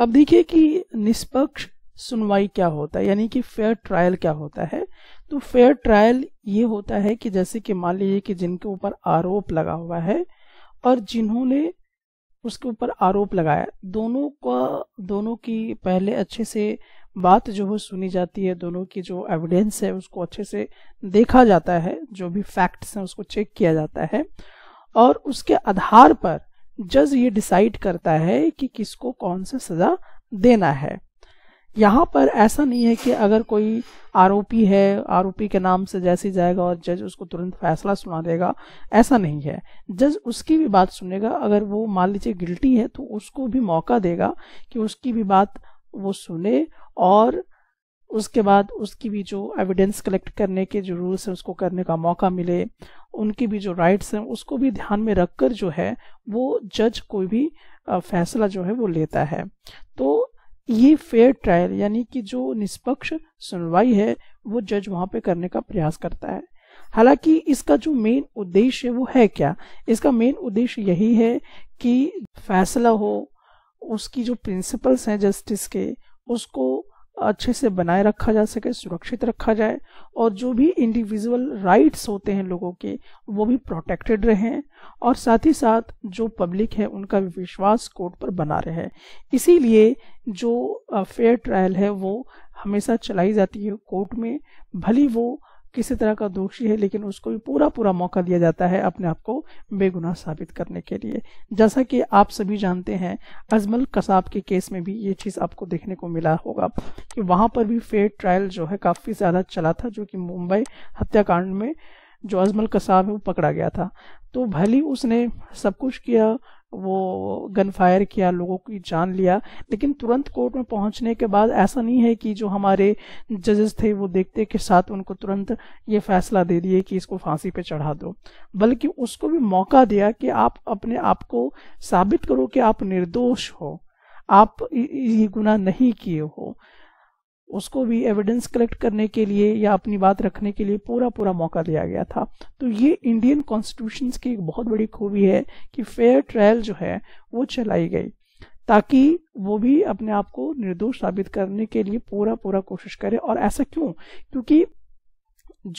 अब देखिए कि निष्पक्ष सुनवाई क्या होता है यानी कि फेयर ट्रायल क्या होता है तो फेयर ट्रायल ये होता है कि जैसे कि मान लीजिए कि जिनके ऊपर आरोप लगा हुआ है और जिन्होंने उसके ऊपर आरोप लगाया दोनों का दोनों की पहले अच्छे से बात जो है सुनी जाती है दोनों की जो एविडेंस है उसको अच्छे से देखा जाता है जो भी फैक्ट्स हैं उसको चेक किया जाता है और उसके आधार पर जज ये डिसाइड करता है कि किसको कौन सा सजा देना है यहाँ पर ऐसा नहीं है कि अगर कोई आरोपी है आरोपी के नाम से जैसे जाएगा और जज उसको तुरंत फैसला सुना देगा ऐसा नहीं है जज उसकी भी बात सुनेगा अगर वो मान लीजिए गिल्टी है तो उसको भी मौका देगा कि उसकी भी बात वो सुने और उसके बाद उसकी भी जो एविडेंस कलेक्ट करने के जो रूल्स है उसको करने का मौका मिले उनकी भी जो राइट्स हैं उसको भी ध्यान में रखकर जो है वो जज कोई भी फैसला जो है वो लेता है तो ये फेयर ट्रायल यानी कि जो निष्पक्ष सुनवाई है वो जज वहां पे करने का प्रयास करता है हालांकि इसका जो मेन उद्देश्य है वो है क्या इसका मेन उद्देश्य यही है कि फैसला हो उसकी जो प्रिंसिपल्स हैं जस्टिस के उसको अच्छे से बनाए रखा जा सके सुरक्षित रखा जाए और जो भी इंडिविजुअल राइट्स होते हैं लोगों के वो भी प्रोटेक्टेड रहें और साथ ही साथ जो पब्लिक है उनका विश्वास कोर्ट पर बना रहे इसीलिए जो फेयर ट्रायल है वो हमेशा चलाई जाती है कोर्ट में भली वो किसी तरह का दोषी है लेकिन उसको भी पूरा पूरा मौका दिया जाता है अपने आप को बेगुनाह साबित करने के लिए जैसा कि आप सभी जानते हैं अजमल कसाब के केस में भी ये चीज़ आपको देखने को मिला होगा कि वहाँ पर भी फेयर ट्रायल जो है काफ़ी ज़्यादा चला था जो कि मुंबई हत्याकांड में जो अजमल कसाब है वो पकड़ा गया था तो भली उसने सब कुछ किया वो गन फायर किया लोगों की जान लिया लेकिन तुरंत कोर्ट में पहुंचने के बाद ऐसा नहीं है कि जो हमारे जजेस थे वो देखते के साथ उनको तुरंत ये फैसला दे दिए कि इसको फांसी पे चढ़ा दो बल्कि उसको भी मौका दिया कि आप अपने आप को साबित करो कि आप निर्दोष हो आप ये गुना नहीं किए हो उसको भी एविडेंस कलेक्ट करने के लिए या अपनी बात रखने के लिए पूरा पूरा मौका दिया गया था तो ये इंडियन कॉन्स्टिट्यूशन की एक बहुत बड़ी खूबी है कि फेयर ट्रायल जो है वो चलाई गई ताकि वो भी अपने आप को निर्दोष साबित करने के लिए पूरा पूरा कोशिश करे और ऐसा क्यों क्योंकि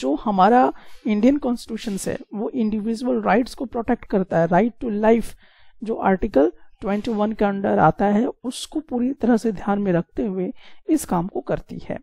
जो हमारा इंडियन कॉन्स्टिट्यूशन है वो इंडिविजुअल राइट्स को प्रोटेक्ट करता है राइट टू लाइफ जो आर्टिकल 21 के अंडर आता है उसको पूरी तरह से ध्यान में रखते हुए इस काम को करती है